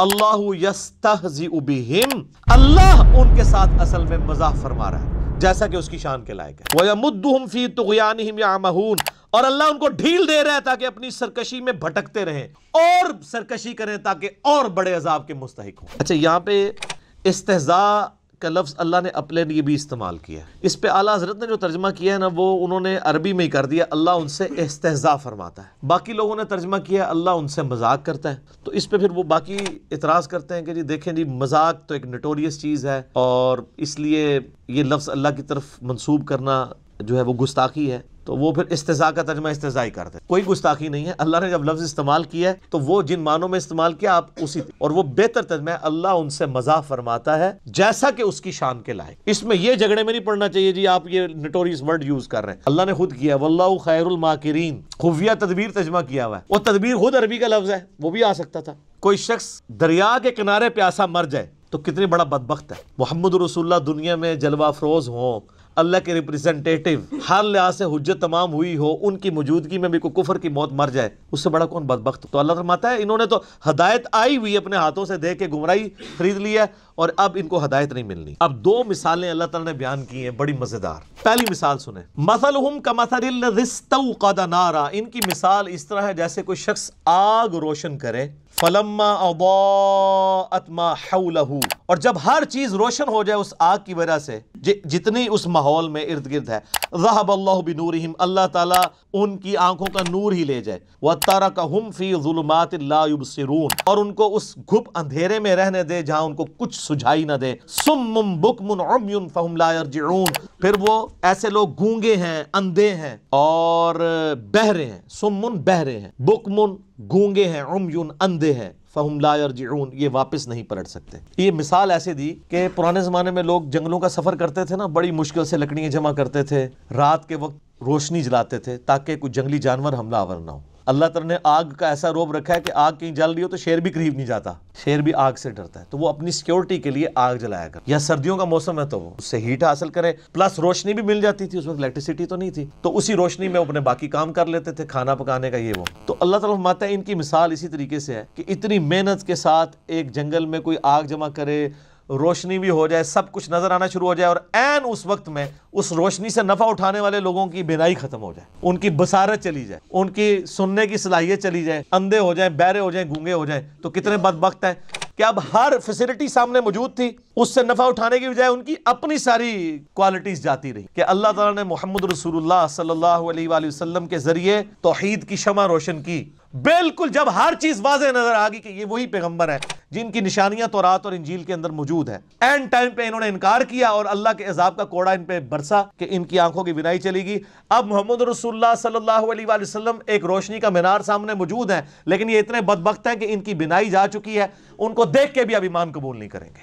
अल्लाह उनके साथ असल में मजाक फरमा रहा है जैसा कि उसकी शान के लायक है वह और अल्लाह उनको ढील दे रहा है ताकि अपनी सरकशी में भटकते रहें और सरकशी करें ताकि और बड़े अजाब के मुस्तक हों अच्छा यहाँ पे इस्तेजा का लफ्ज़ अल्लाह ने अपने लिए भी इस्तेमाल किया इस पे आला हजरत ने जो तर्जमा किया है ना वो उन्होंने अरबी में ही कर दिया अल्लाह उनसे इसतजा फरमाता है बाकी लोगों ने तर्जमा किया अल्लाह उनसे मजाक करता है तो इस पर फिर वो बाकी इतराज़ करते हैं कि जी देखें जी मजाक तो एक नटोरियस चीज़ है और इसलिए ये लफ्ज़ अल्लाह की तरफ मनसूब करना जो है वो गुस्ताखी है तो वो फिर इस्तेजा का तर्जमा इस्तज़ा ही करते कोई गुस्ताखी नहीं है अल्लाह ने जब लफ्ज़ इस्तेमाल किया है तो वो जिन मानों में इस्तेमाल किया आप उसी और वो बेहतर तर्जमा अल्लाह उनसे मजाक फरमाता है जैसा कि उसकी शान के लायक इसमें ये झगड़े में नहीं पड़ना चाहिए जी आप ये नटोरियस वर्ड यूज़ कर रहे हैं अल्लाह ने खुद किया वल्ला खैरमाकरीन खुफिया तदबीर तर्जमा किया हुआ है और तदबीर खुद अरबी का लफ्ज़ है वो भी आ सकता था कोई शख्स दरिया के किनारे प्यासा मर जाए तो कितनी बड़ा बदबख्त है मोहम्मद रसुल्ला दुनिया में जलवा फरोज हों अल्लाह के रिप्रेजेंटेटिव हर लिहाज से हजत तमाम हुई हो उनकी मौजूदगी में भी कोई कुफर की मौत मर जाए उससे बड़ा कौन बदबख्त तो अल्लाह फरमाता है इन्होंने तो हदायत आई हुई अपने हाथों से दे के गुमराई खरीद लिया और अब इनको हदायत नहीं मिलनी अब दो मिसालें अल्लाह तला ने बयान की हैं बड़ी मज़ेदार पहली मिसाल सुने मसल हम का मसल नारा इनकी मिसाल इस तरह है जैसे कोई शख्स आग रोशन करे फलम्मा और जब हर चीज रोशन हो जाए उस आग की वजह से जि, जितनी उस माहौल में इर्द गिर्द है रहब अल्लाह अल्लाह ताला उनकी आंखों का नूर ही ले जाए वह तारा का हम फी जुलमात और उनको उस घुप अंधेरे में रहने दे जहां उनको कुछ सुझाई ना दे बुकमुन फिर वो ऐसे लोग गूंगे हैं अंधे हैं और बहरे हैं सुमुन बहरे हैं बुकमुन गूंगे हैं यून अंधे हैं फ़हम जून ये वापस नहीं पलट सकते ये मिसाल ऐसे दी कि पुराने ज़माने में लोग जंगलों का सफ़र करते थे ना बड़ी मुश्किल से लकड़ियाँ जमा करते थे रात के वक्त रोशनी जलाते थे ताकि कुछ जंगली जानवर हमलावर ना हो अल्लाह तला ने आग का ऐसा रोब रखा है कि आग कहीं जल रही हो तो शेर भी करीब नहीं जाता शेर भी आग से डरता है तो वो अपनी सिक्योरिटी के लिए आग जलाया कर या सर्दियों का मौसम है तो वो उससे हीट हासिल करे प्लस रोशनी भी मिल जाती थी उसमें इलेक्ट्रिसिटी तो नहीं थी तो उसी रोशनी में अपने बाकी काम कर लेते थे खाना पकाने का ये वो तो अल्लाह तला माता इनकी मिसाल इसी तरीके से है कि इतनी मेहनत के साथ एक जंगल में कोई आग जमा करे रोशनी भी हो जाए सब कुछ नज़र आना शुरू हो जाए और एन उस वक्त में उस रोशनी से नफ़ा उठाने वाले लोगों की बिनाई ख़त्म हो जाए उनकी बसारत चली जाए उनकी सुनने की सलाहियत चली जाए अंधे हो जाए बहरे हो जाए गूंगे हो जाए तो कितने बदबक है कि अब हर फैसिलिटी सामने मौजूद थी उससे नफ़ा उठाने की बजाय उनकी अपनी सारी क्वालिटीज़ जाती रही कि अल्लाह तला ने मोहम्मद रसूल सल्लल्लाहु के ज़रिए तोहहीद की शमा रोशन की बिल्कुल जब हर चीज वाजे नजर आ गई कि ये वही पैगंबर है जिनकी निशानियां तो रात और इंजील के अंदर मौजूद है एंड टाइम पे इन्होंने इनकार किया और अल्लाह के अजाब का कोड़ा इन पे बरसा कि इनकी आंखों की बिनाई चलेगी अब मोहम्मद रसुल्ला एक रोशनी का मीनार सामने मौजूद है लेकिन ये इतने बदबक हैं कि इनकी बिनाई जा चुकी है उनको देख के भी अभी मान कबूल नहीं करेंगे